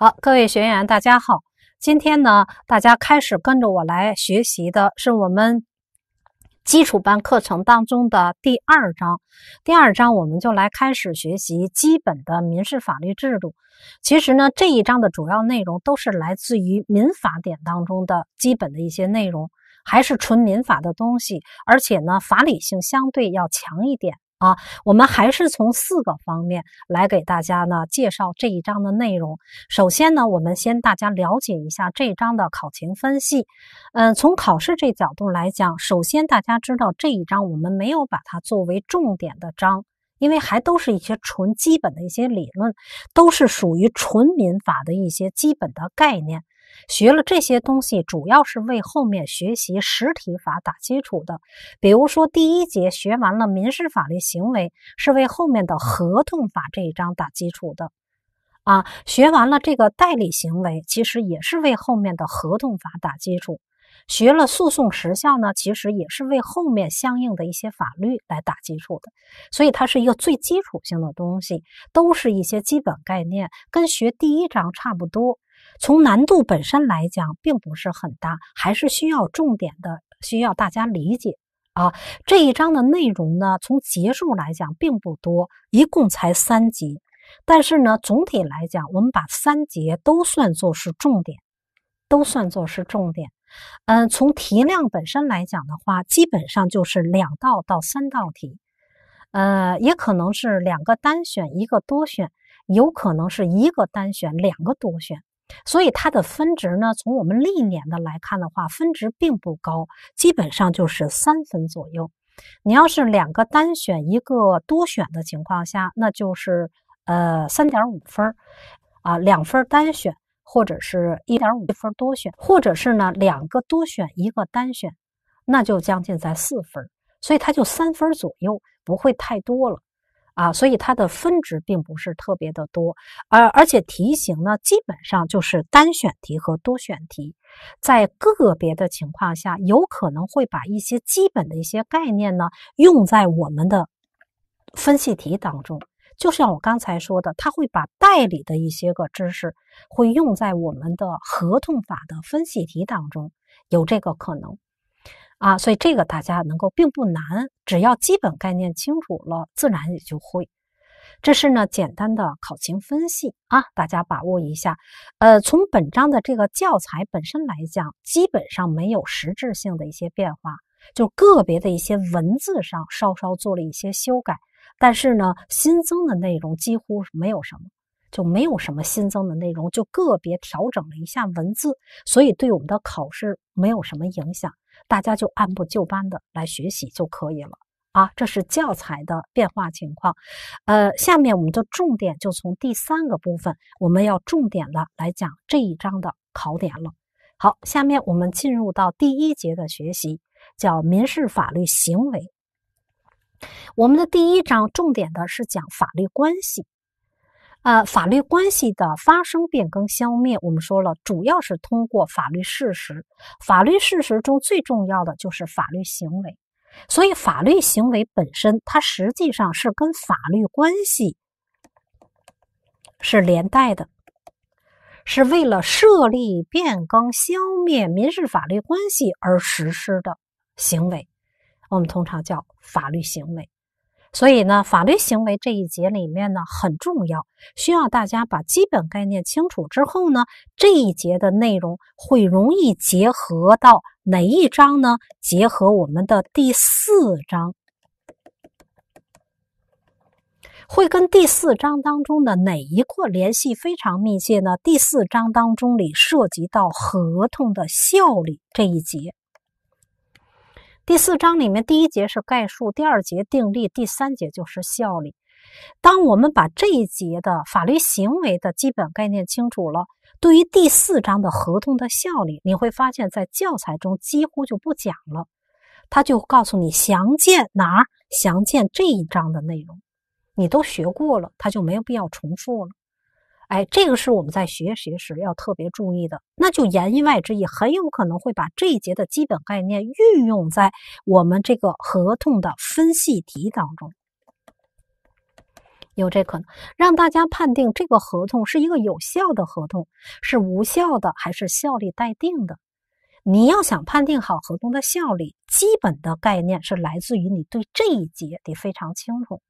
好，各位学员，大家好。今天呢，大家开始跟着我来学习的是我们基础班课程当中的第二章。第二章，我们就来开始学习基本的民事法律制度。其实呢，这一章的主要内容都是来自于《民法典》当中的基本的一些内容，还是纯民法的东西，而且呢，法理性相对要强一点。啊，我们还是从四个方面来给大家呢介绍这一章的内容。首先呢，我们先大家了解一下这一章的考情分析。嗯，从考试这角度来讲，首先大家知道这一章我们没有把它作为重点的章，因为还都是一些纯基本的一些理论，都是属于纯民法的一些基本的概念。学了这些东西，主要是为后面学习实体法打基础的。比如说，第一节学完了民事法律行为，是为后面的合同法这一章打基础的。啊，学完了这个代理行为，其实也是为后面的合同法打基础。学了诉讼时效呢，其实也是为后面相应的一些法律来打基础的。所以，它是一个最基础性的东西，都是一些基本概念，跟学第一章差不多。从难度本身来讲，并不是很大，还是需要重点的，需要大家理解啊。这一章的内容呢，从节数来讲并不多，一共才三节，但是呢，总体来讲，我们把三节都算作是重点，都算作是重点。嗯，从题量本身来讲的话，基本上就是两道到三道题，呃，也可能是两个单选一个多选，有可能是一个单选两个多选。所以它的分值呢，从我们历年的来看的话，分值并不高，基本上就是三分左右。你要是两个单选一个多选的情况下，那就是呃三点五分儿啊，两分单选或者是一点五分多选，或者是呢两个多选一个单选，那就将近在四分。所以它就三分左右，不会太多了。啊，所以它的分值并不是特别的多，而而且题型呢，基本上就是单选题和多选题，在个别的情况下，有可能会把一些基本的一些概念呢，用在我们的分析题当中。就像我刚才说的，他会把代理的一些个知识，会用在我们的合同法的分析题当中，有这个可能。啊，所以这个大家能够并不难，只要基本概念清楚了，自然也就会。这是呢简单的考情分析啊，大家把握一下。呃，从本章的这个教材本身来讲，基本上没有实质性的一些变化，就个别的一些文字上稍稍做了一些修改。但是呢，新增的内容几乎没有什么，就没有什么新增的内容，就个别调整了一下文字，所以对我们的考试没有什么影响。大家就按部就班的来学习就可以了啊，这是教材的变化情况。呃，下面我们就重点就从第三个部分，我们要重点的来讲这一章的考点了。好，下面我们进入到第一节的学习，叫民事法律行为。我们的第一章重点的是讲法律关系。呃，法律关系的发生、变更、消灭，我们说了，主要是通过法律事实。法律事实中最重要的就是法律行为。所以，法律行为本身，它实际上是跟法律关系是连带的，是为了设立、变更、消灭民事法律关系而实施的行为，我们通常叫法律行为。所以呢，法律行为这一节里面呢很重要，需要大家把基本概念清楚之后呢，这一节的内容会容易结合到哪一章呢？结合我们的第四章，会跟第四章当中的哪一个联系非常密切呢？第四章当中里涉及到合同的效力这一节。第四章里面，第一节是概述，第二节定例，第三节就是效力。当我们把这一节的法律行为的基本概念清楚了，对于第四章的合同的效力，你会发现在教材中几乎就不讲了，他就告诉你详见哪儿，详见这一章的内容，你都学过了，他就没有必要重复了。哎，这个是我们在学习时要特别注意的。那就言外之意，很有可能会把这一节的基本概念运用在我们这个合同的分析题当中，有这可能。让大家判定这个合同是一个有效的合同，是无效的还是效力待定的？你要想判定好合同的效力，基本的概念是来自于你对这一节得非常清楚。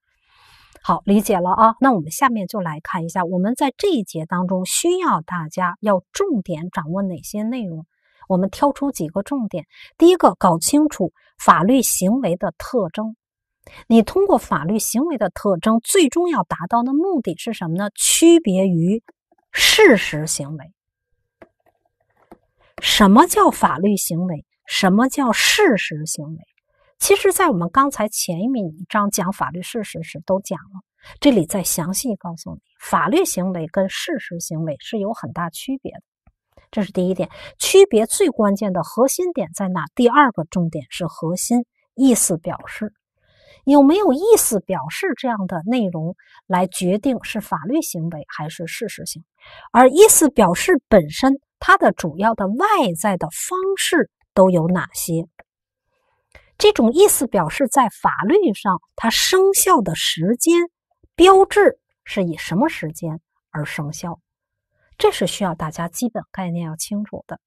好，理解了啊。那我们下面就来看一下，我们在这一节当中需要大家要重点掌握哪些内容？我们挑出几个重点。第一个，搞清楚法律行为的特征。你通过法律行为的特征，最终要达到的目的是什么呢？区别于事实行为。什么叫法律行为？什么叫事实行为？其实，在我们刚才前一章讲法律事实时都讲了，这里再详细告诉你，法律行为跟事实行为是有很大区别的。这是第一点，区别最关键的核心点在哪？第二个重点是核心意思表示，有没有意思表示这样的内容来决定是法律行为还是事实行？为？而意思表示本身，它的主要的外在的方式都有哪些？这种意思表示在法律上，它生效的时间标志是以什么时间而生效？这是需要大家基本概念要清楚的。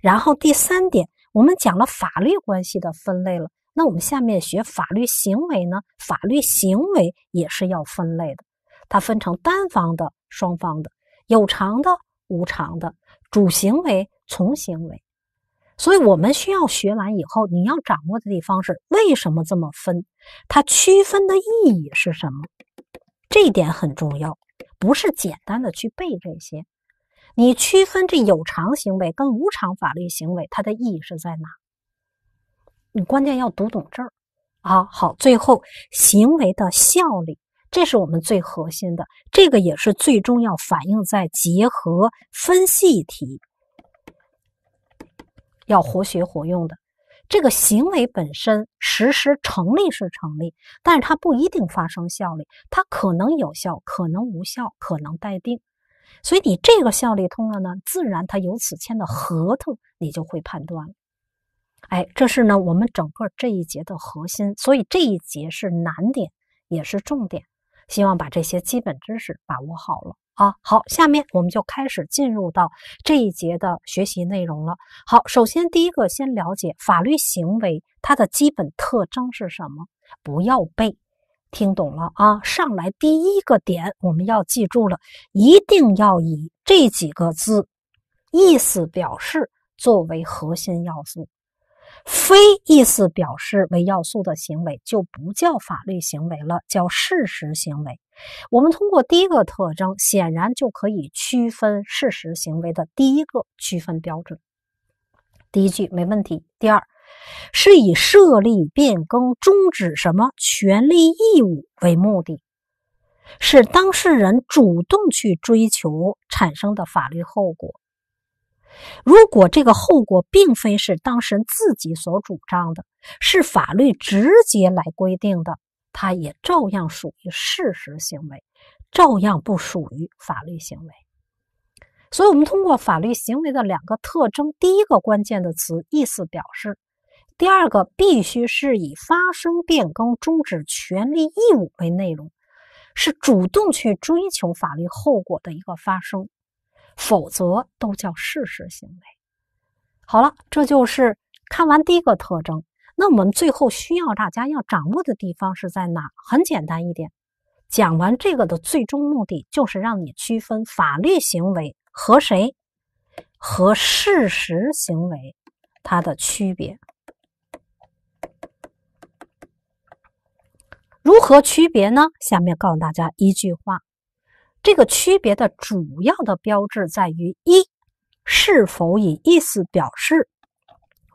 然后第三点，我们讲了法律关系的分类了，那我们下面学法律行为呢？法律行为也是要分类的，它分成单方的、双方的、有偿的、无偿的、主行为、从行为。所以我们需要学完以后，你要掌握的地方是为什么这么分，它区分的意义是什么？这一点很重要，不是简单的去背这些。你区分这有偿行为跟无偿法律行为，它的意义是在哪？你关键要读懂这儿啊。好，最后行为的效力，这是我们最核心的，这个也是最终要反映在结合分析题。要活学活用的，这个行为本身实施成立是成立，但是它不一定发生效力，它可能有效，可能无效，可能待定。所以你这个效力通了呢，自然他由此签的合同你就会判断了。哎，这是呢我们整个这一节的核心，所以这一节是难点也是重点，希望把这些基本知识把握好了。啊，好，下面我们就开始进入到这一节的学习内容了。好，首先第一个先了解法律行为它的基本特征是什么？不要背，听懂了啊？上来第一个点我们要记住了，一定要以这几个字意思表示作为核心要素，非意思表示为要素的行为就不叫法律行为了，叫事实行为。我们通过第一个特征，显然就可以区分事实行为的第一个区分标准。第一句没问题。第二，是以设立、变更、终止什么权利义务为目的，是当事人主动去追求产生的法律后果。如果这个后果并非是当事人自己所主张的，是法律直接来规定的。它也照样属于事实行为，照样不属于法律行为。所以，我们通过法律行为的两个特征：第一个关键的词“意思表示”，第二个必须是以发生变更、终止权利义务为内容，是主动去追求法律后果的一个发生，否则都叫事实行为。好了，这就是看完第一个特征。那我们最后需要大家要掌握的地方是在哪？很简单一点，讲完这个的最终目的就是让你区分法律行为和谁，和事实行为它的区别。如何区别呢？下面告诉大家一句话，这个区别的主要的标志在于一是否以意思表示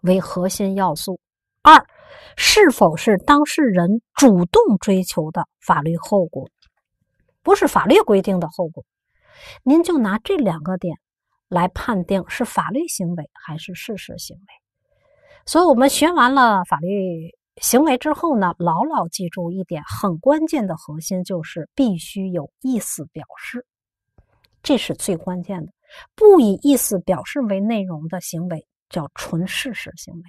为核心要素。二，是否是当事人主动追求的法律后果，不是法律规定的后果，您就拿这两个点来判定是法律行为还是事实行为。所以，我们学完了法律行为之后呢，牢牢记住一点，很关键的核心就是必须有意思表示，这是最关键的。不以意思表示为内容的行为叫纯事实行为。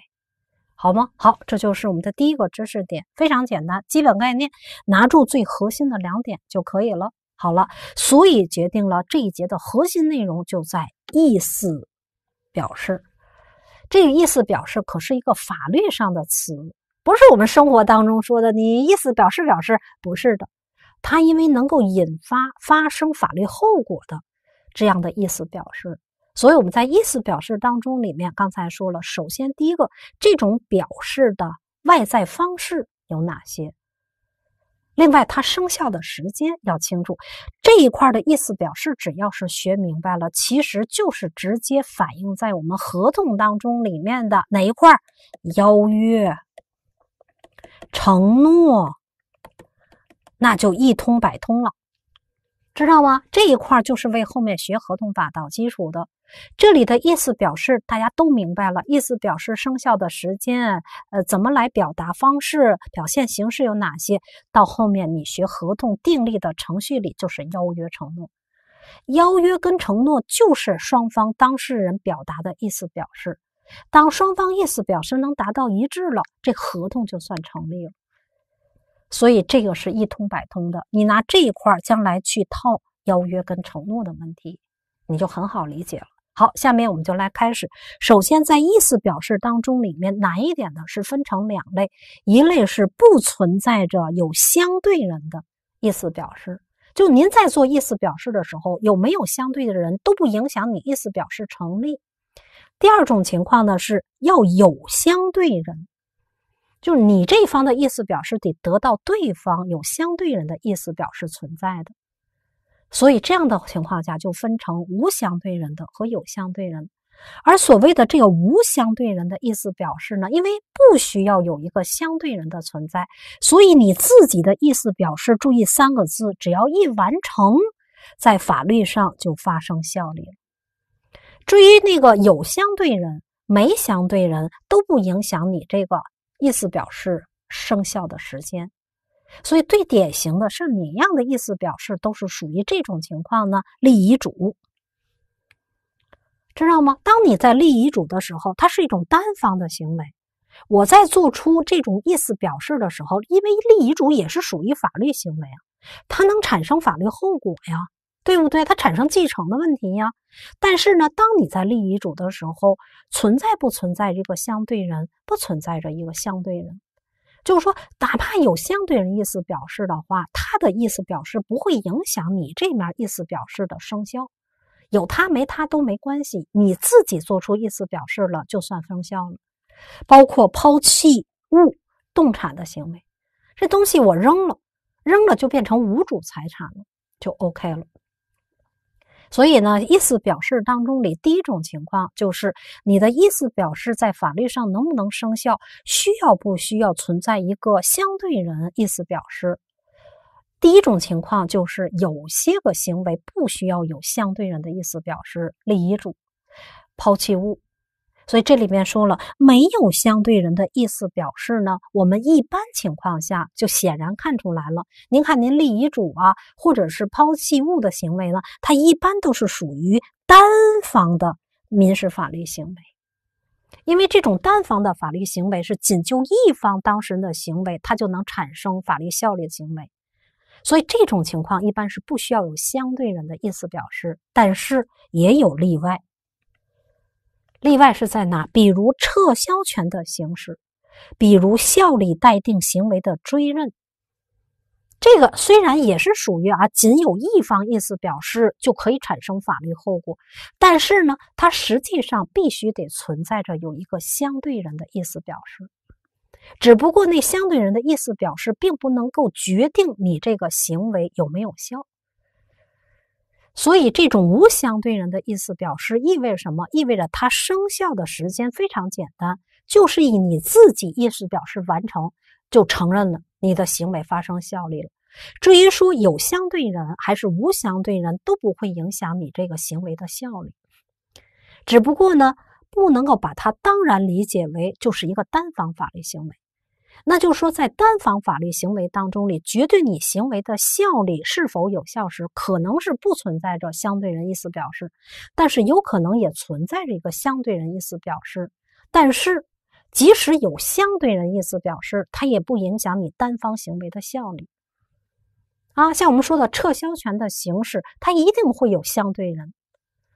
好吗？好，这就是我们的第一个知识点，非常简单，基本概念，拿住最核心的两点就可以了。好了，所以决定了这一节的核心内容就在意思表示。这个意思表示可是一个法律上的词，不是我们生活当中说的“你意思表示表示”，不是的，它因为能够引发发生法律后果的这样的意思表示。所以我们在意思表示当中里面，刚才说了，首先第一个，这种表示的外在方式有哪些？另外，它生效的时间要清楚。这一块的意思表示，只要是学明白了，其实就是直接反映在我们合同当中里面的哪一块，邀约、承诺，那就一通百通了，知道吗？这一块就是为后面学合同法打基础的。这里的意思表示大家都明白了，意思表示生效的时间，呃，怎么来表达方式、表现形式有哪些？到后面你学合同订立的程序里，就是邀约、承诺，邀约跟承诺就是双方当事人表达的意思表示。当双方意思表示能达到一致了，这合同就算成立了。所以这个是一通百通的，你拿这一块将来去套邀约跟承诺的问题，你就很好理解了。好，下面我们就来开始。首先，在意思表示当中，里面难一点的是分成两类，一类是不存在着有相对人的意思表示，就您在做意思表示的时候，有没有相对的人都不影响你意思表示成立。第二种情况呢，是要有相对人，就是你这方的意思表示得得到对方有相对人的意思表示存在的。所以这样的情况下，就分成无相对人的和有相对人。而所谓的这个无相对人的意思表示呢，因为不需要有一个相对人的存在，所以你自己的意思表示，注意三个字，只要一完成，在法律上就发生效力。了。至于那个有相对人、没相对人，都不影响你这个意思表示生效的时间。所以，最典型的是哪样的意思表示都是属于这种情况呢？立遗嘱，知道吗？当你在立遗嘱的时候，它是一种单方的行为。我在做出这种意思表示的时候，因为立遗嘱也是属于法律行为啊，它能产生法律后果呀，对不对？它产生继承的问题呀。但是呢，当你在立遗嘱的时候，存在不存在这个相对人？不存在着一个相对人。就是说，哪怕有相对人意思表示的话，他的意思表示不会影响你这面意思表示的生效，有他没他都没关系。你自己做出意思表示了，就算生效了。包括抛弃物动产的行为，这东西我扔了，扔了就变成无主财产了，就 OK 了。所以呢，意思表示当中里第一种情况就是你的意思表示在法律上能不能生效，需要不需要存在一个相对人意思表示？第一种情况就是有些个行为不需要有相对人的意思表示，立遗嘱、抛弃物。所以这里面说了，没有相对人的意思表示呢，我们一般情况下就显然看出来了。您看，您立遗嘱啊，或者是抛弃物的行为呢，它一般都是属于单方的民事法律行为，因为这种单方的法律行为是仅就一方当事人的行为，它就能产生法律效力的行为。所以这种情况一般是不需要有相对人的意思表示，但是也有例外。例外是在哪？比如撤销权的形式，比如效力待定行为的追认。这个虽然也是属于啊，仅有一方意思表示就可以产生法律后果，但是呢，它实际上必须得存在着有一个相对人的意思表示。只不过那相对人的意思表示并不能够决定你这个行为有没有效。所以，这种无相对人的意思表示意味什么？意味着它生效的时间非常简单，就是以你自己意思表示完成就承认了你的行为发生效力了。至于说有相对人还是无相对人，都不会影响你这个行为的效力，只不过呢，不能够把它当然理解为就是一个单方法律行为。那就是说，在单方法律行为当中里，绝对你行为的效力是否有效时，可能是不存在着相对人意思表示，但是有可能也存在着一个相对人意思表示。但是，即使有相对人意思表示，它也不影响你单方行为的效力。啊，像我们说的撤销权的形式，它一定会有相对人。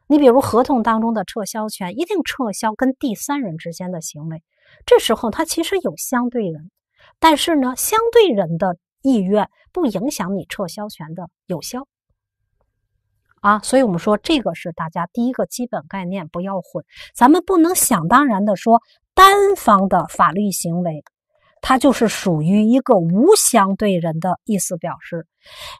你比如合同当中的撤销权，一定撤销跟第三人之间的行为。这时候他其实有相对人，但是呢，相对人的意愿不影响你撤销权的有效啊。所以，我们说这个是大家第一个基本概念，不要混。咱们不能想当然的说单方的法律行为，它就是属于一个无相对人的意思表示；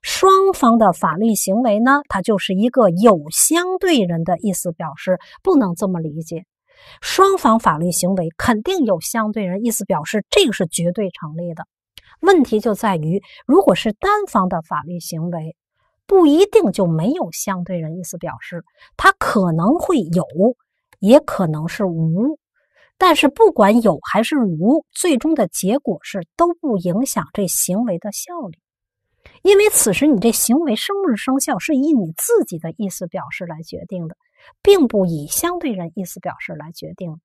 双方的法律行为呢，它就是一个有相对人的意思表示，不能这么理解。双方法律行为肯定有相对人意思表示，这个是绝对成立的。问题就在于，如果是单方的法律行为，不一定就没有相对人意思表示，它可能会有，也可能是无。但是不管有还是无，最终的结果是都不影响这行为的效力，因为此时你这行为生不生效是以你自己的意思表示来决定的。并不以相对人意思表示来决定，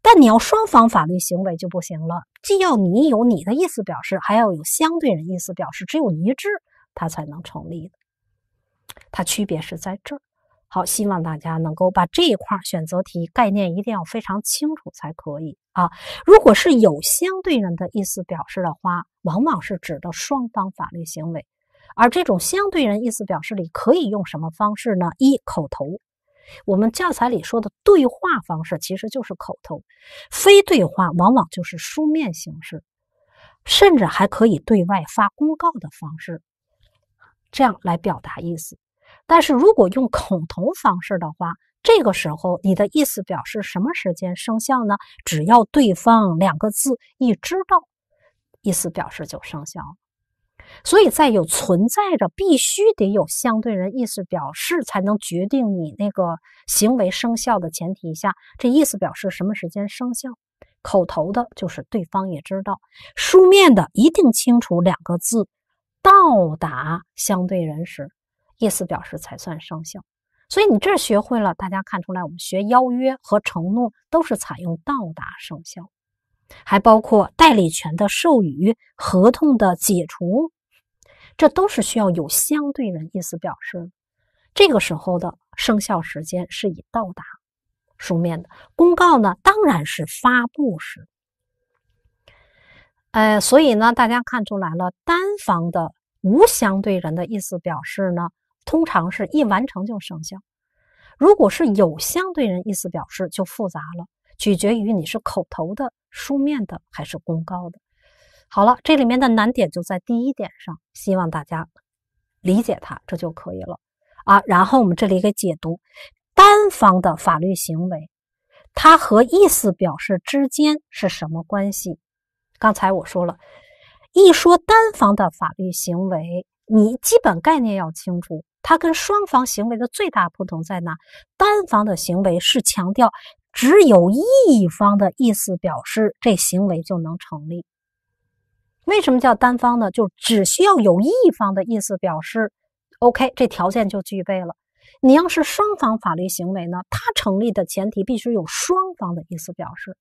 但你要双方法律行为就不行了，既要你有你的意思表示，还要有相对人意思表示，只有一致，它才能成立。它区别是在这儿。好，希望大家能够把这一块选择题概念一定要非常清楚才可以啊。如果是有相对人的意思表示的话，往往是指的双方法律行为，而这种相对人意思表示里可以用什么方式呢？一口头。我们教材里说的对话方式其实就是口头，非对话往往就是书面形式，甚至还可以对外发公告的方式，这样来表达意思。但是如果用口头方式的话，这个时候你的意思表示什么时间生效呢？只要对方两个字一知道，意思表示就生效。所以在有存在着必须得有相对人意思表示才能决定你那个行为生效的前提下，这意思表示什么时间生效？口头的就是对方也知道，书面的一定清楚两个字，到达相对人时，意思表示才算生效。所以你这学会了，大家看出来，我们学邀约和承诺都是采用到达生效，还包括代理权的授予、合同的解除。这都是需要有相对人意思表示，这个时候的生效时间是以到达书面的公告呢，当然是发布时。呃，所以呢，大家看出来了，单方的无相对人的意思表示呢，通常是一完成就生效；如果是有相对人意思表示，就复杂了，取决于你是口头的、书面的还是公告的。好了，这里面的难点就在第一点上，希望大家理解它，这就可以了啊。然后我们这里给解读单方的法律行为，它和意思表示之间是什么关系？刚才我说了，一说单方的法律行为，你基本概念要清楚，它跟双方行为的最大不同在哪？单方的行为是强调只有一方的意思表示，这行为就能成立。为什么叫单方呢？就只需要有一方的意思表示，OK，这条件就具备了。你要是双方法律行为呢？它成立的前提必须有双方的意思表示。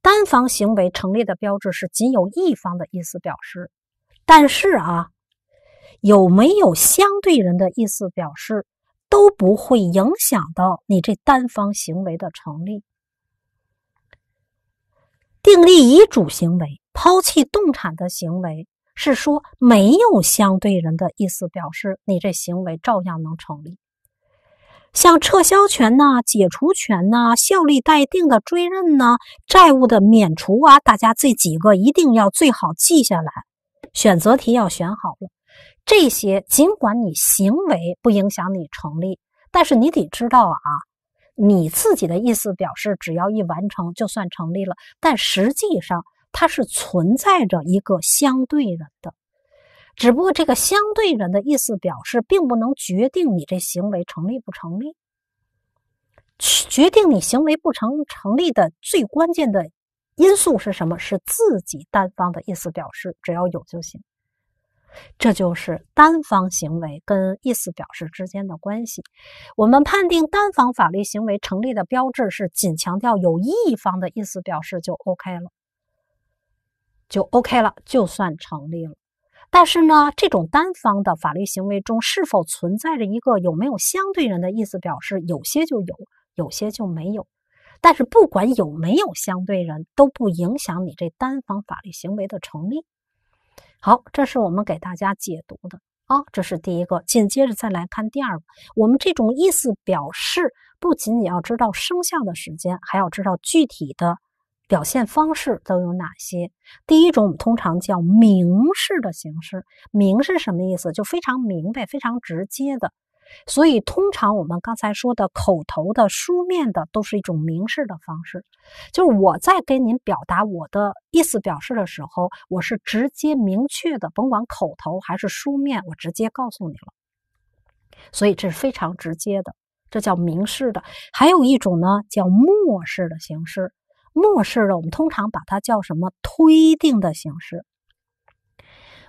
单方行为成立的标志是仅有一方的意思表示，但是啊，有没有相对人的意思表示都不会影响到你这单方行为的成立。订立遗嘱行为。抛弃动产的行为是说没有相对人的意思表示，你这行为照样能成立。像撤销权呐、解除权呐、效力待定的追认呐、债务的免除啊，大家这几个一定要最好记下来。选择题要选好，了。这些尽管你行为不影响你成立，但是你得知道啊，你自己的意思表示只要一完成就算成立了，但实际上。它是存在着一个相对人的，只不过这个相对人的意思表示并不能决定你这行为成立不成立。决定你行为不成成立的最关键的因素是什么？是自己单方的意思表示，只要有就行。这就是单方行为跟意思表示之间的关系。我们判定单方法律行为成立的标志是，仅强调有一方的意思表示就 OK 了。就 OK 了，就算成立了。但是呢，这种单方的法律行为中，是否存在着一个有没有相对人的意思表示？有些就有，有些就没有。但是不管有没有相对人，都不影响你这单方法律行为的成立。好，这是我们给大家解读的啊，这是第一个。紧接着再来看第二个，我们这种意思表示不仅仅要知道生效的时间，还要知道具体的。表现方式都有哪些？第一种我们通常叫明示的形式，明是什么意思？就非常明白、非常直接的。所以通常我们刚才说的口头的、书面的都是一种明示的方式，就是我在跟您表达我的意思、表示的时候，我是直接明确的，甭管口头还是书面，我直接告诉你了。所以这是非常直接的，这叫明示的。还有一种呢，叫默示的形式。漠视了，我们通常把它叫什么推定的形式。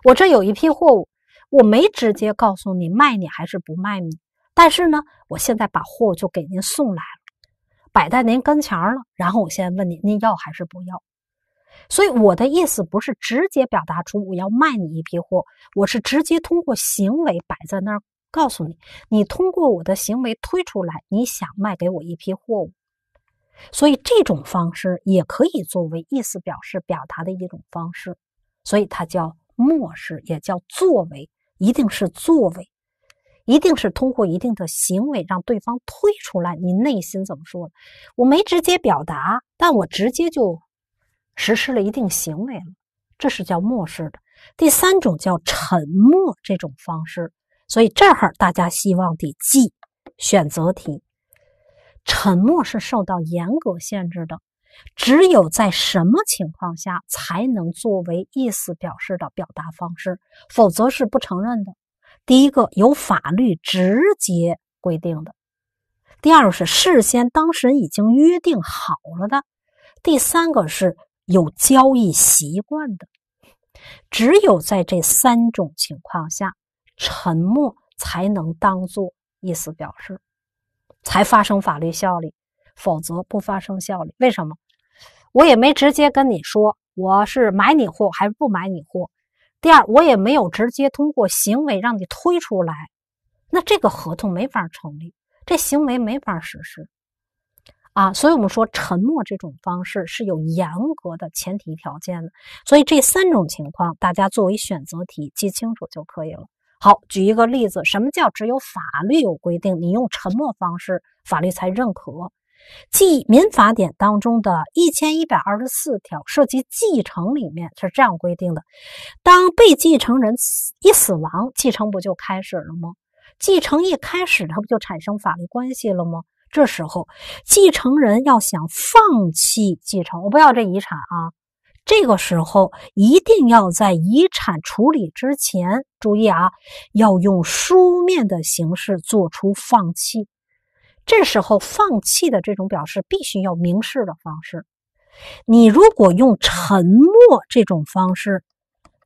我这有一批货物，我没直接告诉你卖你还是不卖你，但是呢，我现在把货就给您送来了，摆在您跟前了，然后我现在问你，您要还是不要？所以我的意思不是直接表达出我要卖你一批货，我是直接通过行为摆在那儿告诉你，你通过我的行为推出来，你想卖给我一批货物。所以这种方式也可以作为意思表示表达的一种方式，所以它叫漠视，也叫作为，一定是作为，一定是通过一定的行为让对方推出来你内心怎么说的。我没直接表达，但我直接就实施了一定行为了，这是叫漠视的。第三种叫沉默这种方式。所以这儿大家希望得记选择题。沉默是受到严格限制的，只有在什么情况下才能作为意思表示的表达方式，否则是不承认的。第一个由法律直接规定的，第二个是事先当事人已经约定好了的，第三个是有交易习惯的。只有在这三种情况下，沉默才能当做意思表示。才发生法律效力，否则不发生效力。为什么？我也没直接跟你说我是买你货还是不买你货。第二，我也没有直接通过行为让你推出来，那这个合同没法成立，这行为没法实施啊。所以，我们说沉默这种方式是有严格的前提条件的。所以，这三种情况大家作为选择题记清楚就可以了。好，举一个例子，什么叫只有法律有规定，你用沉默方式，法律才认可？即民法典当中的一千一百二十四条涉及继承里面是这样规定的：当被继承人死一死亡，继承不就开始了吗？继承一开始，它不就产生法律关系了吗？这时候，继承人要想放弃继承，我不要这遗产啊。这个时候一定要在遗产处理之前注意啊，要用书面的形式做出放弃。这时候放弃的这种表示必须要明示的方式。你如果用沉默这种方式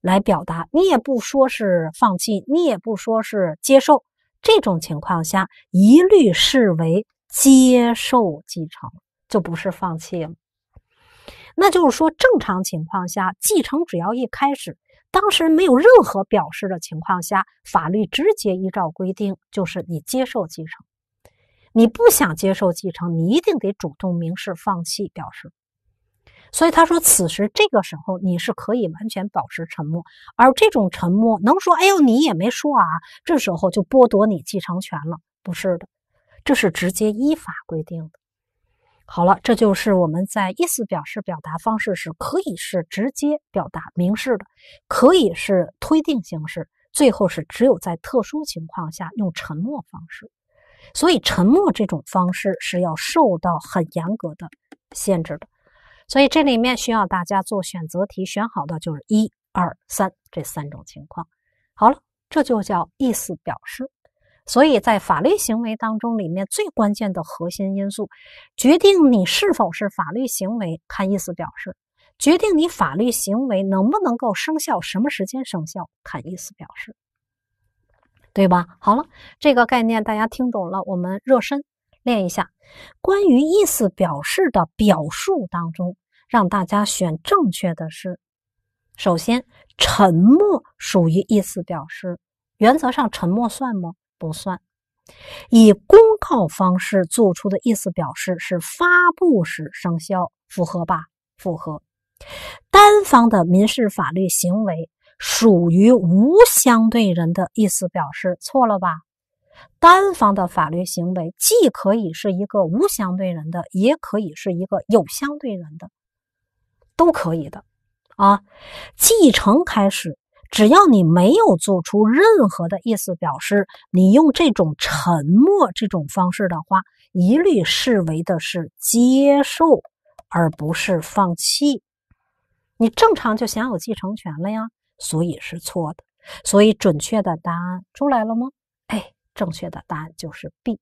来表达，你也不说是放弃，你也不说是接受，这种情况下一律视为接受继承，就不是放弃了。那就是说，正常情况下，继承只要一开始，当事人没有任何表示的情况下，法律直接依照规定，就是你接受继承。你不想接受继承，你一定得主动明示放弃表示。所以他说，此时这个时候你是可以完全保持沉默，而这种沉默能说“哎呦，你也没说啊”，这时候就剥夺你继承权了？不是的，这是直接依法规定的。好了，这就是我们在意思表示表达方式时，可以是直接表达明示的，可以是推定形式，最后是只有在特殊情况下用沉默方式。所以沉默这种方式是要受到很严格的限制的。所以这里面需要大家做选择题，选好的就是一、二、三这三种情况。好了，这就叫意思表示。所以在法律行为当中，里面最关键的核心因素，决定你是否是法律行为，看意思表示；决定你法律行为能不能够生效，什么时间生效，看意思表示，对吧？好了，这个概念大家听懂了，我们热身练一下。关于意思表示的表述当中，让大家选正确的是：首先，沉默属于意思表示，原则上沉默算吗？不算，以公告方式做出的意思表示是发布时生效，符合吧？符合。单方的民事法律行为属于无相对人的意思表示，错了吧？单方的法律行为既可以是一个无相对人的，也可以是一个有相对人的，都可以的啊。继承开始。只要你没有做出任何的意思表示，你用这种沉默这种方式的话，一律视为的是接受，而不是放弃。你正常就享有继承权了呀，所以是错的。所以准确的答案出来了吗？哎，正确的答案就是 B。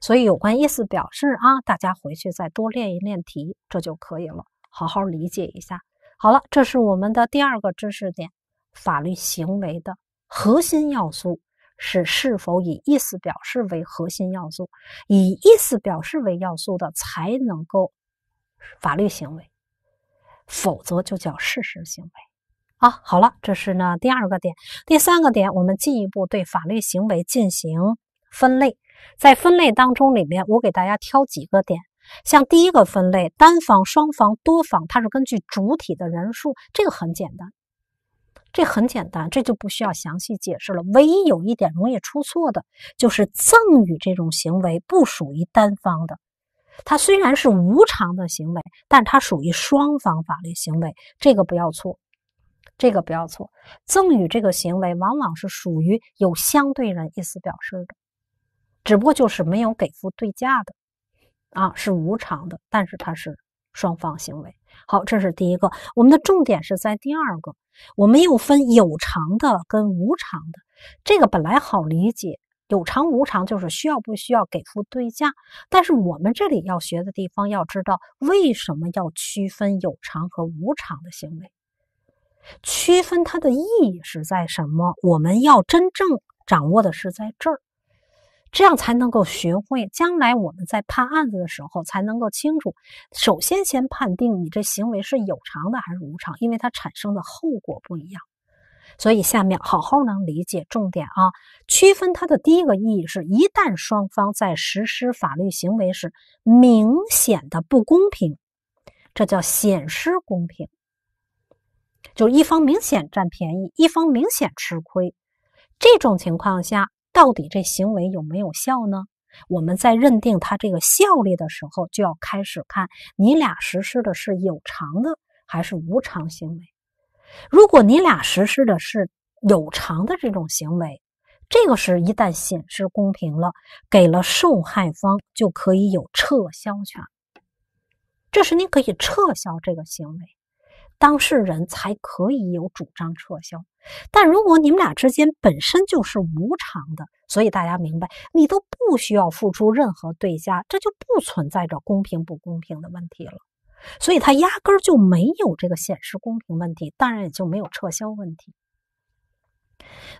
所以有关意思表示啊，大家回去再多练一练题，这就可以了。好好理解一下。好了，这是我们的第二个知识点。法律行为的核心要素是是否以意思表示为核心要素，以意思表示为要素的才能够法律行为，否则就叫事实行为啊。好了，这是呢第二个点，第三个点，我们进一步对法律行为进行分类。在分类当中里面，我给大家挑几个点，像第一个分类，单方、双方、多方，它是根据主体的人数，这个很简单。这很简单，这就不需要详细解释了。唯一有一点容易出错的就是赠与这种行为不属于单方的，它虽然是无偿的行为，但它属于双方法律行为，这个不要错。这个不要错，赠与这个行为往往是属于有相对人意思表示的，只不过就是没有给付对价的，啊，是无偿的，但是它是。双方行为好，这是第一个。我们的重点是在第二个。我们又分有偿的跟无偿的。这个本来好理解，有偿无偿就是需要不需要给付对价。但是我们这里要学的地方，要知道为什么要区分有偿和无偿的行为，区分它的意义是在什么？我们要真正掌握的是在这儿。这样才能够学会，将来我们在判案子的时候才能够清楚。首先，先判定你这行为是有偿的还是无偿，因为它产生的后果不一样。所以，下面好好能理解重点啊，区分它的第一个意义是：一旦双方在实施法律行为时明显的不公平，这叫显失公平，就是一方明显占便宜，一方明显吃亏，这种情况下。到底这行为有没有效呢？我们在认定它这个效力的时候，就要开始看你俩实施的是有偿的还是无偿行为。如果你俩实施的是有偿的这种行为，这个是一旦显示公平了，给了受害方就可以有撤销权，这是你可以撤销这个行为，当事人才可以有主张撤销。但如果你们俩之间本身就是无偿的，所以大家明白，你都不需要付出任何对价，这就不存在着公平不公平的问题了。所以它压根儿就没有这个显示公平问题，当然也就没有撤销问题。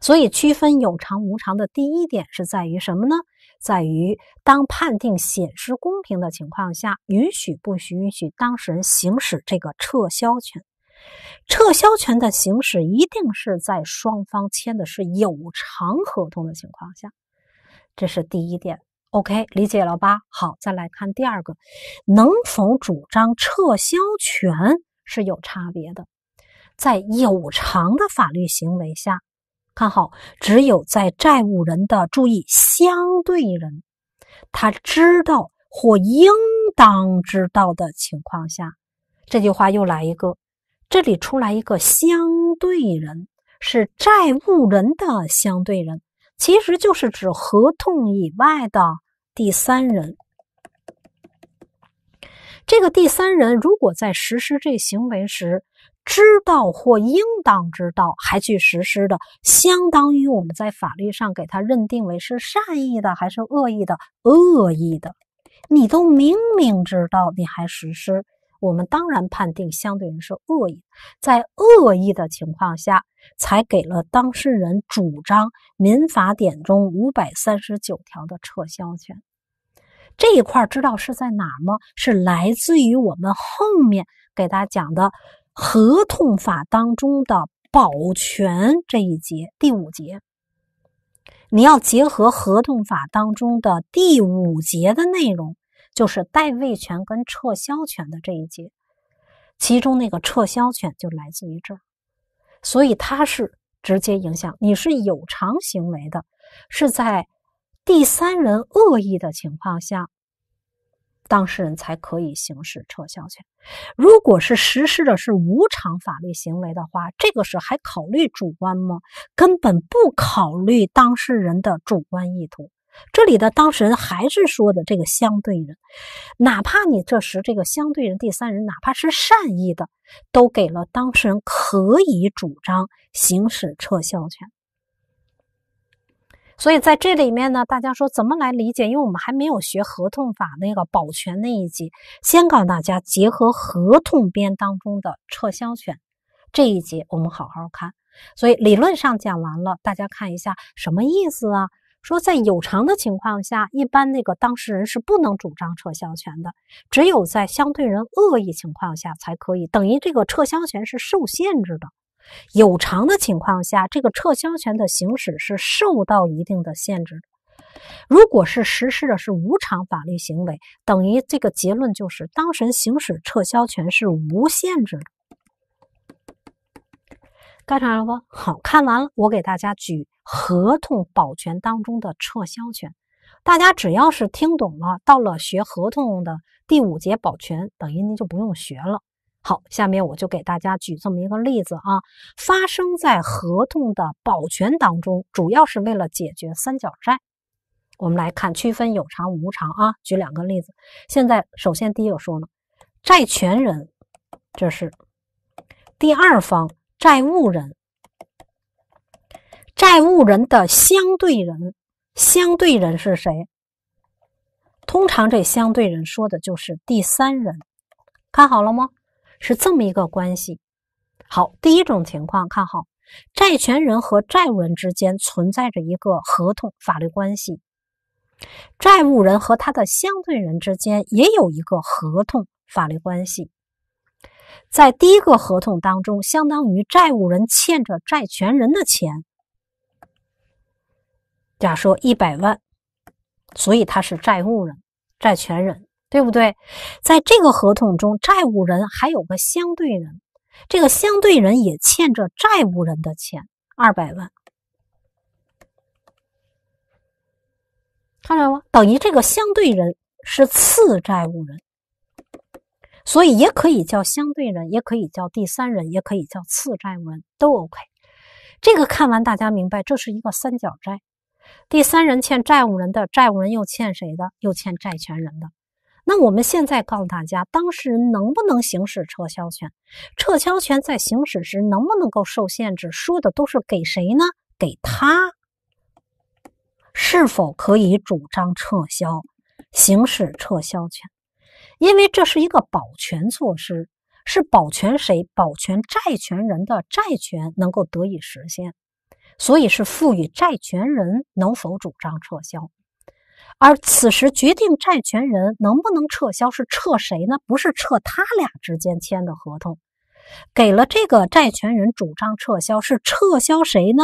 所以区分有偿无偿的第一点是在于什么呢？在于当判定显示公平的情况下，允许不许允许当事人行使这个撤销权。撤销权的行使一定是在双方签的是有偿合同的情况下，这是第一点。OK，理解了吧？好，再来看第二个，能否主张撤销权是有差别的。在有偿的法律行为下，看好，只有在债务人的注意相对人他知道或应当知道的情况下，这句话又来一个。这里出来一个相对人，是债务人的相对人，其实就是指合同以外的第三人。这个第三人如果在实施这行为时知道或应当知道还去实施的，相当于我们在法律上给他认定为是善意的还是恶意的？恶意的，你都明明知道你还实施。我们当然判定相对人是恶意，在恶意的情况下，才给了当事人主张《民法典》中五百三十九条的撤销权。这一块知道是在哪吗？是来自于我们后面给大家讲的合同法当中的保全这一节第五节。你要结合合同法当中的第五节的内容。就是代位权跟撤销权的这一节，其中那个撤销权就来自于这儿，所以它是直接影响。你是有偿行为的，是在第三人恶意的情况下，当事人才可以行使撤销权。如果是实施的是无偿法律行为的话，这个是还考虑主观吗？根本不考虑当事人的主观意图。这里的当事人还是说的这个相对人，哪怕你这时这个相对人第三人，哪怕是善意的，都给了当事人可以主张行使撤销权。所以在这里面呢，大家说怎么来理解？因为我们还没有学合同法那个保全那一节，先告诉大家结合合同编当中的撤销权这一节，我们好好看。所以理论上讲完了，大家看一下什么意思啊？说在有偿的情况下，一般那个当事人是不能主张撤销权的，只有在相对人恶意情况下才可以。等于这个撤销权是受限制的。有偿的情况下，这个撤销权的行使是受到一定的限制的。如果是实施的是无偿法律行为，等于这个结论就是当事人行使撤销权是无限制的。干啥了吧？好看完了，我给大家举合同保全当中的撤销权。大家只要是听懂了，到了学合同的第五节保全，等于您就不用学了。好，下面我就给大家举这么一个例子啊，发生在合同的保全当中，主要是为了解决三角债。我们来看区分有偿无偿啊，举两个例子。现在首先第一个说呢，债权人这是第二方。债务人，债务人的相对人，相对人是谁？通常这相对人说的就是第三人。看好了吗？是这么一个关系。好，第一种情况，看好，债权人和债务人之间存在着一个合同法律关系，债务人和他的相对人之间也有一个合同法律关系。在第一个合同当中，相当于债务人欠着债权人的钱，假说一百万，所以他是债务人，债权人，对不对？在这个合同中，债务人还有个相对人，这个相对人也欠着债务人的钱二百万，看到吗？等于这个相对人是次债务人。所以也可以叫相对人，也可以叫第三人，也可以叫次债务人，都 OK。这个看完大家明白，这是一个三角债，第三人欠债务人的，债务人又欠谁的？又欠债权人的。那我们现在告诉大家，当事人能不能行使撤销权？撤销权在行使时能不能够受限制？说的都是给谁呢？给他，是否可以主张撤销，行使撤销权？因为这是一个保全措施，是保全谁？保全债权人的债权能够得以实现，所以是赋予债权人能否主张撤销。而此时决定债权人能不能撤销，是撤谁呢？不是撤他俩之间签的合同，给了这个债权人主张撤销，是撤销谁呢？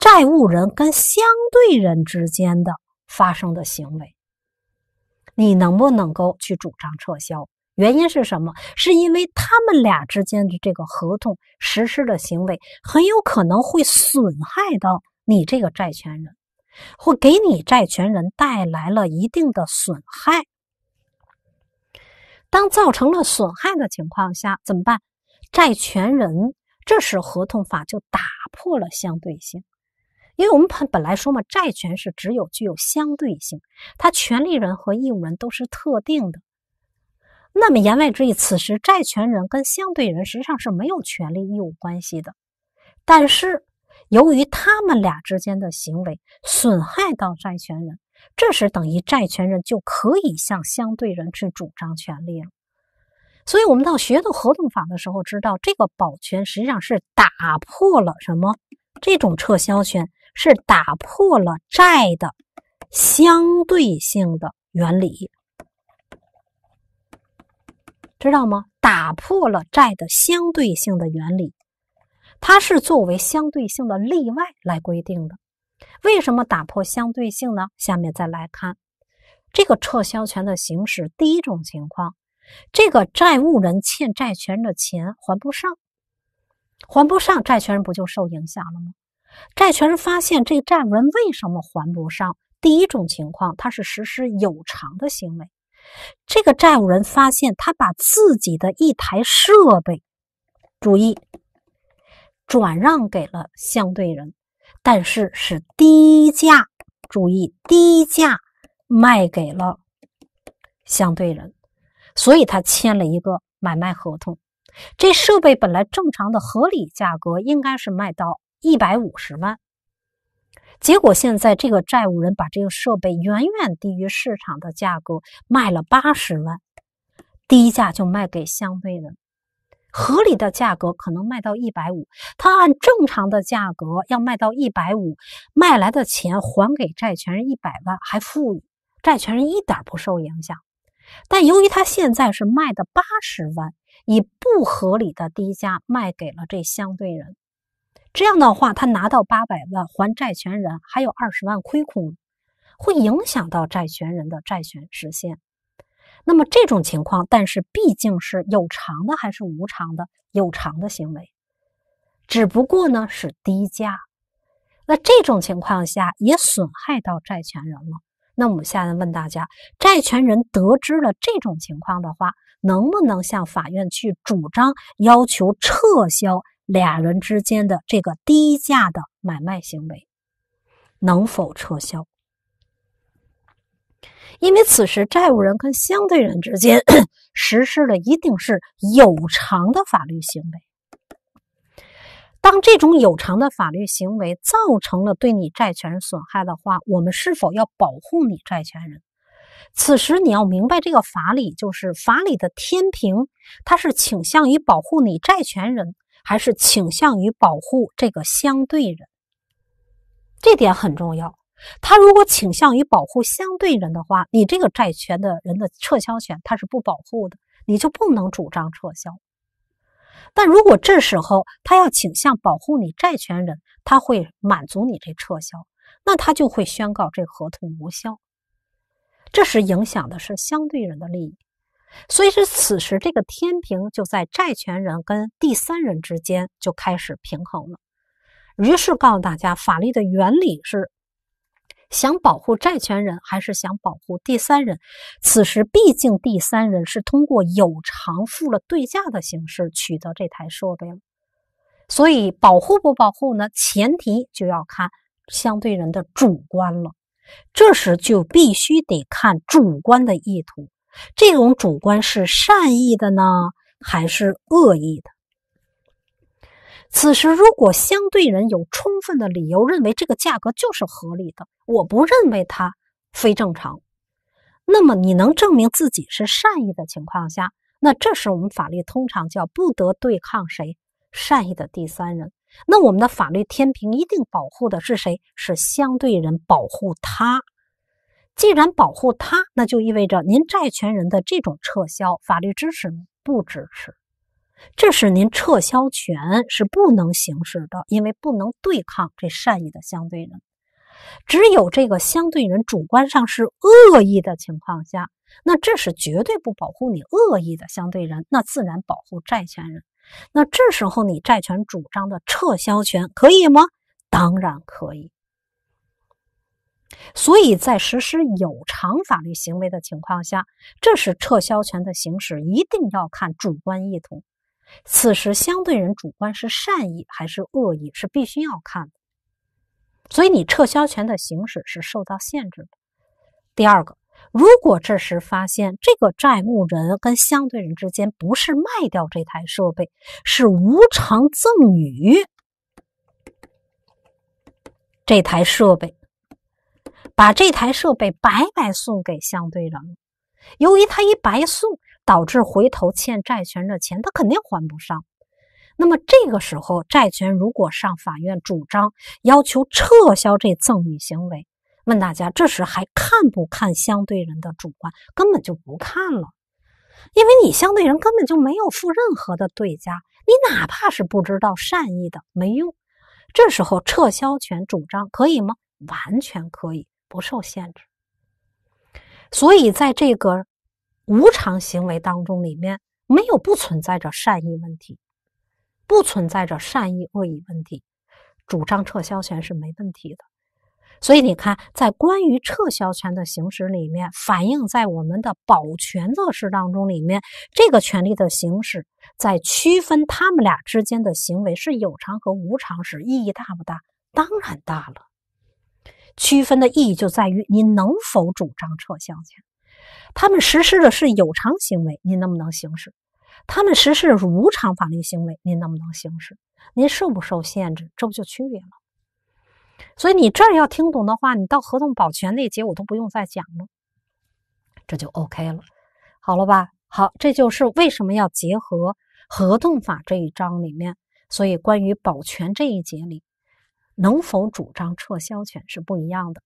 债务人跟相对人之间的发生的行为。你能不能够去主张撤销？原因是什么？是因为他们俩之间的这个合同实施的行为很有可能会损害到你这个债权人，会给你债权人带来了一定的损害。当造成了损害的情况下，怎么办？债权人这时合同法就打破了相对性。因为我们本本来说嘛，债权是只有具有相对性，它权利人和义务人都是特定的。那么言外之意，此时债权人跟相对人实际上是没有权利义务关系的。但是由于他们俩之间的行为损害到债权人，这时等于债权人就可以向相对人去主张权利了。所以，我们到学的合同法的时候，知道这个保全实际上是打破了什么这种撤销权。是打破了债的相对性的原理，知道吗？打破了债的相对性的原理，它是作为相对性的例外来规定的。为什么打破相对性呢？下面再来看这个撤销权的行使。第一种情况，这个债务人欠债权人的钱还不上，还不上，债权人不就受影响了吗？债权人发现这债务人为什么还不上？第一种情况，他是实施有偿的行为。这个债务人发现他把自己的一台设备，注意，转让给了相对人，但是是低价，注意低价卖给了相对人，所以他签了一个买卖合同。这设备本来正常的合理价格应该是卖到。一百五十万，结果现在这个债务人把这个设备远远低于市场的价格卖了八十万，低价就卖给相对人，合理的价格可能卖到一百五，他按正常的价格要卖到一百五，卖来的钱还给债权人一百万，还富裕，债权人一点不受影响。但由于他现在是卖的八十万，以不合理的低价卖给了这相对人。这样的话，他拿到八百万还债权人，还有二十万亏空，会影响到债权人的债权实现。那么这种情况，但是毕竟是有偿的还是无偿的？有偿的行为，只不过呢是低价。那这种情况下也损害到债权人了。那我们下来问大家：债权人得知了这种情况的话，能不能向法院去主张要求撤销？俩人之间的这个低价的买卖行为能否撤销？因为此时债务人跟相对人之间 实施的一定是有偿的法律行为。当这种有偿的法律行为造成了对你债权人损害的话，我们是否要保护你债权人？此时你要明白这个法理，就是法理的天平，它是倾向于保护你债权人。还是倾向于保护这个相对人，这点很重要。他如果倾向于保护相对人的话，你这个债权的人的撤销权他是不保护的，你就不能主张撤销。但如果这时候他要倾向保护你债权人，他会满足你这撤销，那他就会宣告这合同无效。这时影响的是相对人的利益。所以说，此时这个天平就在债权人跟第三人之间就开始平衡了。于是告诉大家，法律的原理是想保护债权人，还是想保护第三人？此时，毕竟第三人是通过有偿付了对价的形式取得这台设备了，所以保护不保护呢？前提就要看相对人的主观了。这时就必须得看主观的意图。这种主观是善意的呢，还是恶意的？此时如果相对人有充分的理由认为这个价格就是合理的，我不认为它非正常，那么你能证明自己是善意的情况下，那这时我们法律通常叫不得对抗谁？善意的第三人。那我们的法律天平一定保护的是谁？是相对人，保护他。既然保护他，那就意味着您债权人的这种撤销法律支持不支持？这是您撤销权是不能行使的，因为不能对抗这善意的相对人。只有这个相对人主观上是恶意的情况下，那这是绝对不保护你恶意的相对人，那自然保护债权人。那这时候你债权主张的撤销权可以吗？当然可以。所以在实施有偿法律行为的情况下，这是撤销权的行使，一定要看主观意图。此时相对人主观是善意还是恶意，是必须要看的。所以你撤销权的行使是受到限制的。第二个，如果这时发现这个债务人跟相对人之间不是卖掉这台设备，是无偿赠与这台设备。把这台设备白白送给相对人，由于他一白送，导致回头欠债权人的钱，他肯定还不上。那么这个时候，债权如果上法院主张要求撤销这赠与行为，问大家，这时还看不看相对人的主观？根本就不看了，因为你相对人根本就没有付任何的对价，你哪怕是不知道善意的，没用。这时候撤销权主张可以吗？完全可以。不受限制，所以在这个无偿行为当中，里面没有不存在着善意问题，不存在着善意恶意问题，主张撤销权是没问题的。所以你看，在关于撤销权的行使里面，反映在我们的保全措施当中，里面这个权利的行使，在区分他们俩之间的行为是有偿和无偿时，意义大不大？当然大了。区分的意义就在于您能否主张撤销权。他们实施的是有偿行为，您能不能行使？他们实施的是无偿法律行为，您能不能行使？您受不受限制？这不就区别了？所以你这儿要听懂的话，你到合同保全那节我都不用再讲了，这就 OK 了。好了吧？好，这就是为什么要结合合同法这一章里面，所以关于保全这一节里。能否主张撤销权是不一样的。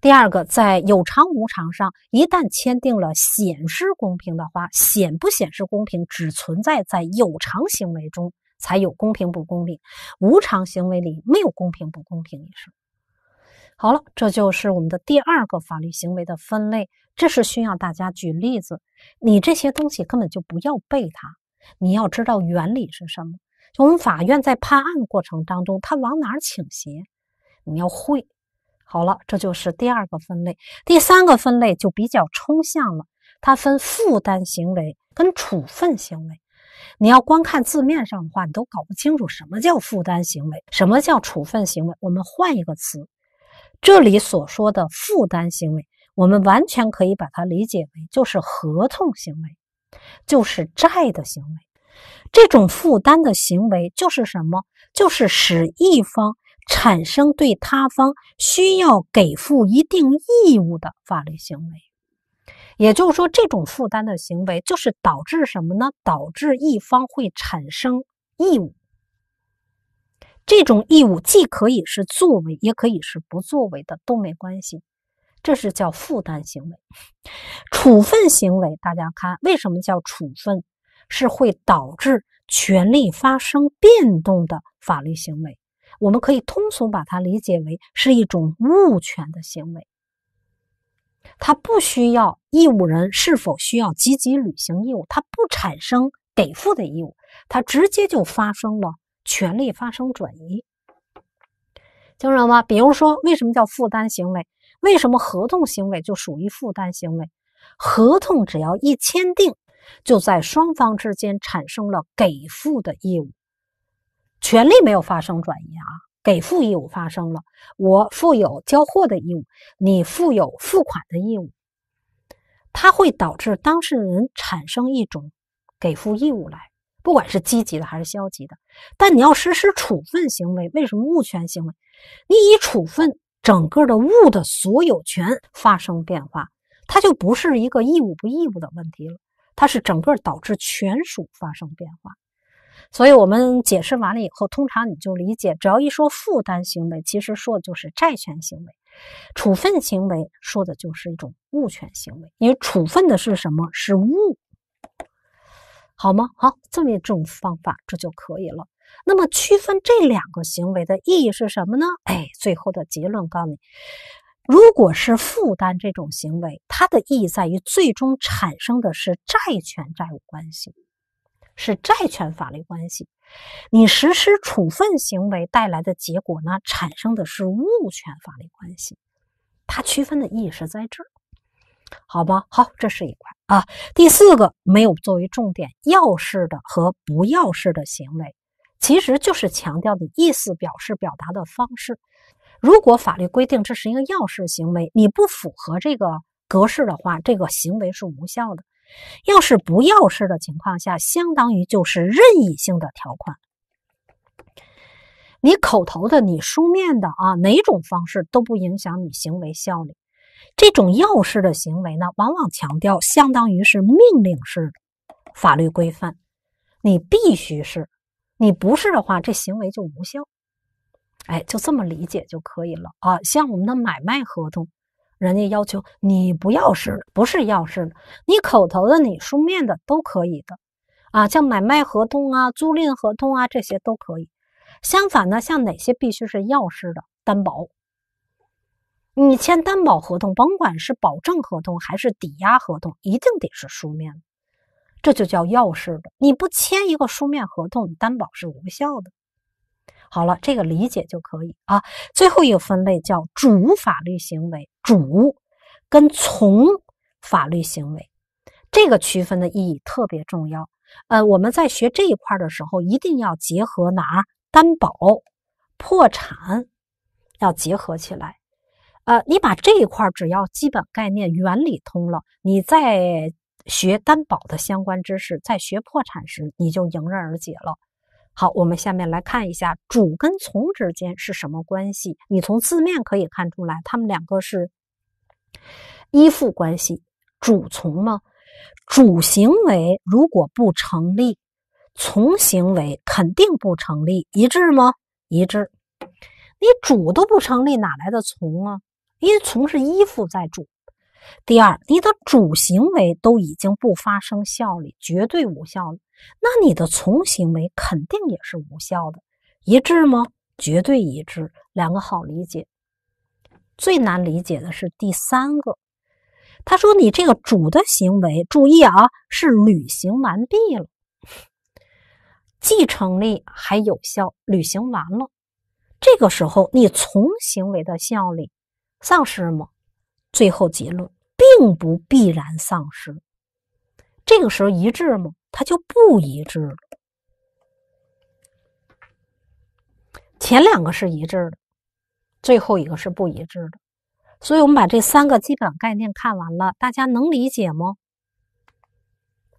第二个，在有偿无偿上，一旦签订了显示公平的话，显不显示公平只存在在有偿行为中才有公平不公平，无偿行为里没有公平不公平一事。好了，这就是我们的第二个法律行为的分类。这是需要大家举例子，你这些东西根本就不要背它，你要知道原理是什么。我们法院在判案过程当中，他往哪倾斜，你要会好了。这就是第二个分类，第三个分类就比较抽象了。它分负担行为跟处分行为。你要光看字面上的话，你都搞不清楚什么叫负担行为，什么叫处分行为。我们换一个词，这里所说的负担行为，我们完全可以把它理解为就是合同行为，就是债的行为。这种负担的行为就是什么？就是使一方产生对他方需要给付一定义务的法律行为。也就是说，这种负担的行为就是导致什么呢？导致一方会产生义务。这种义务既可以是作为，也可以是不作为的，都没关系。这是叫负担行为。处分行为，大家看为什么叫处分？是会导致权利发生变动的法律行为，我们可以通俗把它理解为是一种物权的行为。它不需要义务人是否需要积极履行义务，它不产生给付的义务，它直接就发生了权利发生转移。听懂了吗？比如说，为什么叫负担行为？为什么合同行为就属于负担行为？合同只要一签订，就在双方之间产生了给付的义务，权利没有发生转移啊，给付义务发生了，我负有交货的义务，你负有付款的义务，它会导致当事人产生一种给付义务来，不管是积极的还是消极的。但你要实施处分行为，为什么物权行为？你以处分整个的物的所有权发生变化，它就不是一个义务不义务的问题了。它是整个导致权属发生变化，所以我们解释完了以后，通常你就理解，只要一说负担行为，其实说的就是债权行为；处分行为说的就是一种物权行为。因为处分的是什么？是物，好吗？好，这么一种方法，这就可以了。那么区分这两个行为的意义是什么呢？哎，最后的结论告诉你。如果是负担这种行为，它的意义在于最终产生的是债权债务关系，是债权法律关系。你实施处分行为带来的结果呢，产生的是物权法律关系。它区分的意义是在这儿，好吧？好，这是一块啊。第四个没有作为重点，要式的和不要式的行为，其实就是强调的意思表示表达的方式。如果法律规定这是一个要式行为，你不符合这个格式的话，这个行为是无效的。要是不要式的情况下，相当于就是任意性的条款。你口头的、你书面的啊，哪种方式都不影响你行为效力。这种要式的行为呢，往往强调相当于是命令式的法律规范，你必须是，你不是的话，这行为就无效。哎，就这么理解就可以了啊！像我们的买卖合同，人家要求你不要是，不是要式的，你口头的、你书面的都可以的啊。像买卖合同啊、租赁合同啊这些都可以。相反呢，像哪些必须是要式的担保，你签担保合同，甭管是保证合同还是抵押合同，一定得是书面的，这就叫要式的。你不签一个书面合同，担保是无效的。好了，这个理解就可以啊。最后一个分类叫主法律行为，主跟从法律行为，这个区分的意义特别重要。呃，我们在学这一块的时候，一定要结合拿担保、破产要结合起来。呃，你把这一块只要基本概念、原理通了，你在学担保的相关知识，在学破产时，你就迎刃而解了。好，我们下面来看一下主跟从之间是什么关系。你从字面可以看出来，他们两个是依附关系，主从吗？主行为如果不成立，从行为肯定不成立，一致吗？一致。你主都不成立，哪来的从啊？因为从是依附在主。第二，你的主行为都已经不发生效力，绝对无效了。那你的从行为肯定也是无效的，一致吗？绝对一致，两个好理解。最难理解的是第三个，他说你这个主的行为，注意啊，是履行完毕了，既成立还有效，履行完了。这个时候，你从行为的效力丧失吗？最后结论并不必然丧失。这个时候一致吗？它就不一致了。前两个是一致的，最后一个是不一致的。所以，我们把这三个基本概念看完了，大家能理解吗？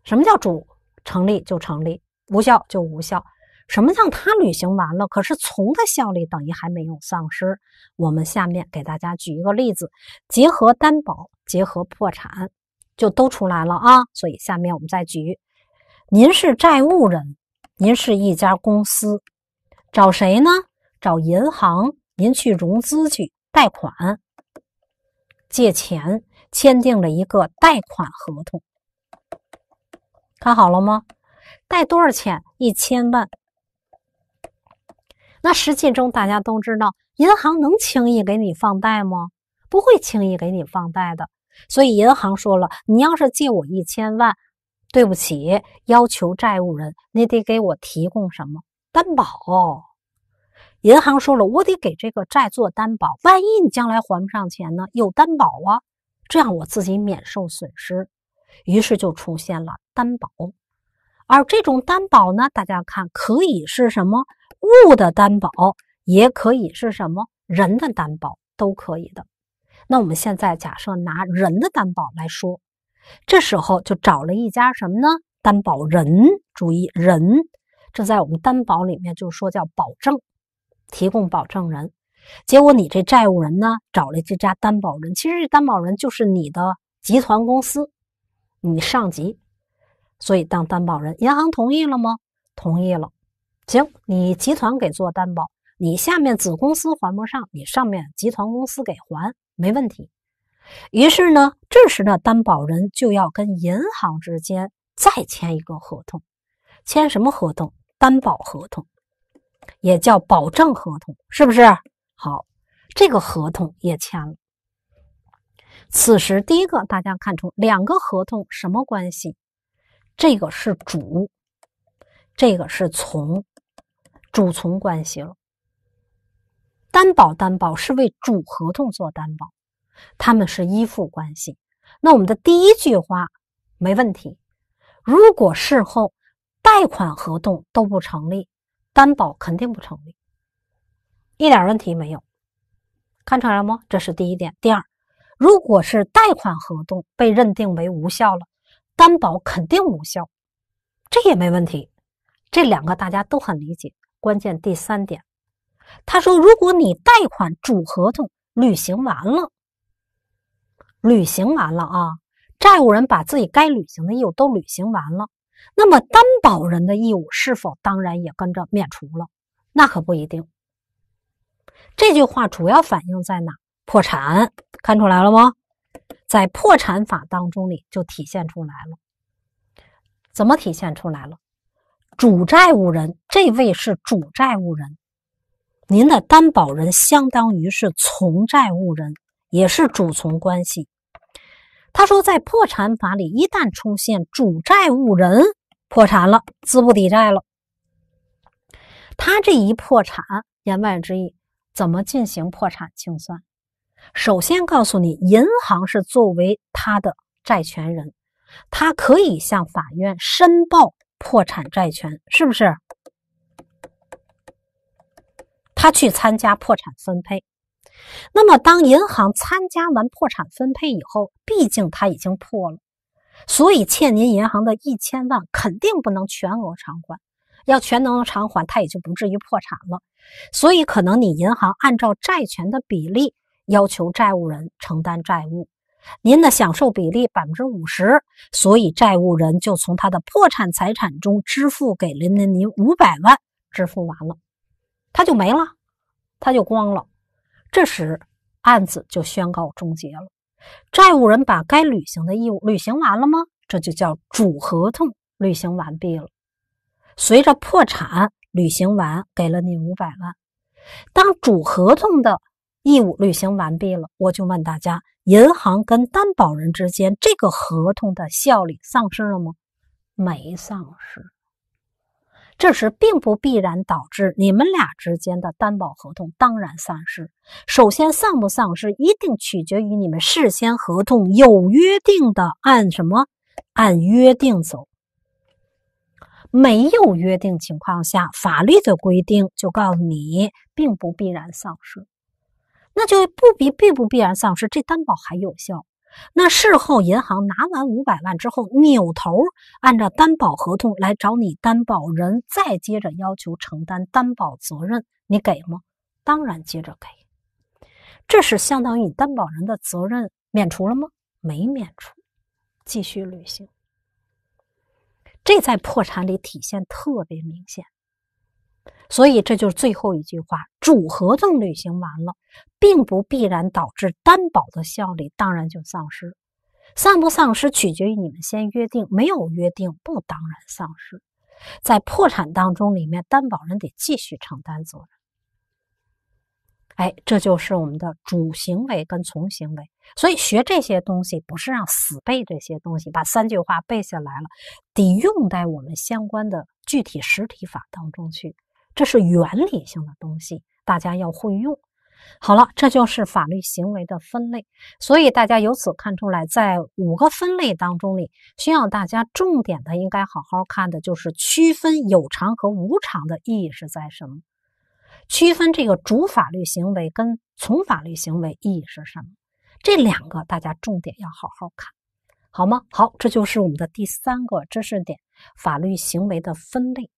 什么叫主成立就成立，无效就无效？什么叫他履行完了？可是从的效力等于还没有丧失。我们下面给大家举一个例子，结合担保，结合破产，就都出来了啊。所以下面我们再举：您是债务人，您是一家公司，找谁呢？找银行，您去融资去贷款，借钱，签订了一个贷款合同。看好了吗？贷多少钱？一千万。那实际中，大家都知道，银行能轻易给你放贷吗？不会轻易给你放贷的。所以银行说了，你要是借我一千万，对不起，要求债务人你得给我提供什么担保？银行说了，我得给这个债做担保，万一你将来还不上钱呢？有担保啊，这样我自己免受损失。于是就出现了担保，而这种担保呢，大家看可以是什么？物的担保也可以是什么人的担保都可以的。那我们现在假设拿人的担保来说，这时候就找了一家什么呢？担保人，注意人，这在我们担保里面就说叫保证，提供保证人。结果你这债务人呢，找了这家担保人，其实这担保人就是你的集团公司，你上级，所以当担保人，银行同意了吗？同意了。行，你集团给做担保，你下面子公司还不上，你上面集团公司给还没问题。于是呢，这时呢，担保人就要跟银行之间再签一个合同，签什么合同？担保合同，也叫保证合同，是不是？好，这个合同也签了。此时，第一个大家看出两个合同什么关系？这个是主，这个是从。主从关系了，担保担保是为主合同做担保，他们是依附关系。那我们的第一句话没问题。如果事后贷款合同都不成立，担保肯定不成立，一点问题没有。看出来了吗？这是第一点。第二，如果是贷款合同被认定为无效了，担保肯定无效，这也没问题。这两个大家都很理解。关键第三点，他说：“如果你贷款主合同履行完了，履行完了啊，债务人把自己该履行的义务都履行完了，那么担保人的义务是否当然也跟着免除了？那可不一定。”这句话主要反映在哪？破产，看出来了吗？在破产法当中，里就体现出来了。怎么体现出来了？主债务人，这位是主债务人，您的担保人相当于是从债务人，也是主从关系。他说，在破产法里，一旦出现主债务人破产了，资不抵债了，他这一破产，言外之意，怎么进行破产清算？首先告诉你，银行是作为他的债权人，他可以向法院申报。破产债权是不是？他去参加破产分配。那么，当银行参加完破产分配以后，毕竟他已经破了，所以欠您银行的一千万肯定不能全额偿还。要全额偿还，他也就不至于破产了。所以，可能你银行按照债权的比例要求债务人承担债务。您的享受比例百分之五十，所以债务人就从他的破产财产中支付给了您您五百万，支付完了，他就没了，他就光了。这时案子就宣告终结了。债务人把该履行的义务履行完了吗？这就叫主合同履行完毕了。随着破产履行完，给了你五百万。当主合同的义务履行完毕了，我就问大家。银行跟担保人之间这个合同的效力丧失了吗？没丧失。这时并不必然导致你们俩之间的担保合同当然丧失。首先，丧不丧失一定取决于你们事先合同有约定的按什么按约定走。没有约定情况下，法律的规定就告诉你，并不必然丧失。那就不必并不必然丧失这担保还有效。那事后银行拿完五百万之后，扭头按照担保合同来找你担保人，再接着要求承担担保责任，你给吗？当然接着给。这是相当于你担保人的责任免除了吗？没免除，继续履行。这在破产里体现特别明显。所以这就是最后一句话：主合同履行完了，并不必然导致担保的效力当然就丧失。丧不丧失取决于你们先约定，没有约定不当然丧失。在破产当中里面，担保人得继续承担责任。哎，这就是我们的主行为跟从行为。所以学这些东西不是让死背这些东西，把三句话背下来了，得用在我们相关的具体实体法当中去。这是原理性的东西，大家要会用。好了，这就是法律行为的分类。所以大家由此看出来，在五个分类当中里，需要大家重点的应该好好看的就是区分有偿和无偿的意义是在什么，区分这个主法律行为跟从法律行为意义是什么。这两个大家重点要好好看，好吗？好，这就是我们的第三个知识点：法律行为的分类。